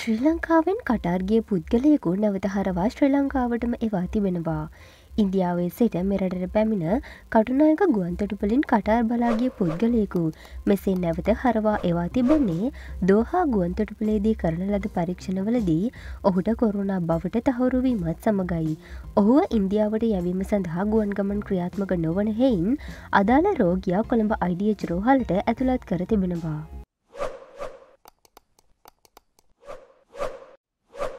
ශ්‍රී ලංකාවෙන් කටාර්ගේ පුද්ගලයකු නැවත හරවා ශ්‍රී ලංකාවටම එවා තිබෙනවා ඉන්දියාවේ සිට මෙරටට පැමිණ කටුනායක ගුවන්තොටුපලින් කටාර් බලාගිය පුද්ගලයෙකු මෙසේ නැවත හරවා එවා තිබන්නේ දෝහා ගුවන්තොටුපලේදී කරන ලද පරීක්ෂණවලදී ඔහුට කොරුණා බවට තහවුරුවීමත් සමඟයි. ඔහුව ඉන්දියාවට යැවීම සඳහා ගුවන්ගමන් ක්‍රියාත්මක නොවන හෙයින් අදාළ රෝගයා කොළඹ අයිඩියජ රෝහලට ඇතුළත් කර තිබෙනවා.